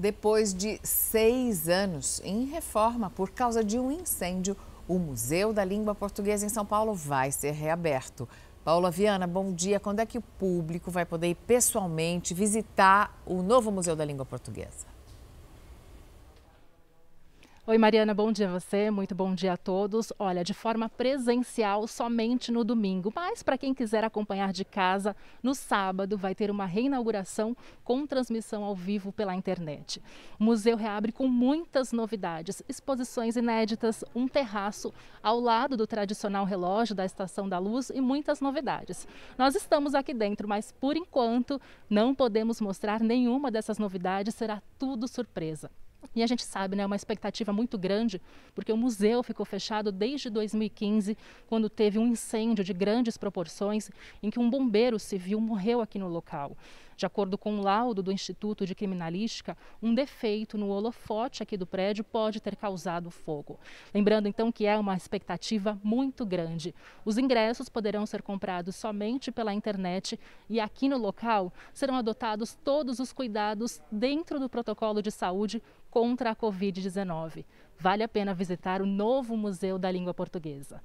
Depois de seis anos em reforma por causa de um incêndio, o Museu da Língua Portuguesa em São Paulo vai ser reaberto. Paula Viana, bom dia. Quando é que o público vai poder ir pessoalmente visitar o novo Museu da Língua Portuguesa? Oi, Mariana, bom dia a você, muito bom dia a todos. Olha, de forma presencial somente no domingo, mas para quem quiser acompanhar de casa, no sábado vai ter uma reinauguração com transmissão ao vivo pela internet. O museu reabre com muitas novidades, exposições inéditas, um terraço ao lado do tradicional relógio da Estação da Luz e muitas novidades. Nós estamos aqui dentro, mas por enquanto não podemos mostrar nenhuma dessas novidades, será tudo surpresa. E a gente sabe, né, é uma expectativa muito grande, porque o museu ficou fechado desde 2015, quando teve um incêndio de grandes proporções, em que um bombeiro civil morreu aqui no local. De acordo com um laudo do Instituto de Criminalística, um defeito no holofote aqui do prédio pode ter causado o fogo. Lembrando então que é uma expectativa muito grande. Os ingressos poderão ser comprados somente pela internet e aqui no local serão adotados todos os cuidados dentro do protocolo de saúde contra a Covid-19. Vale a pena visitar o novo Museu da Língua Portuguesa.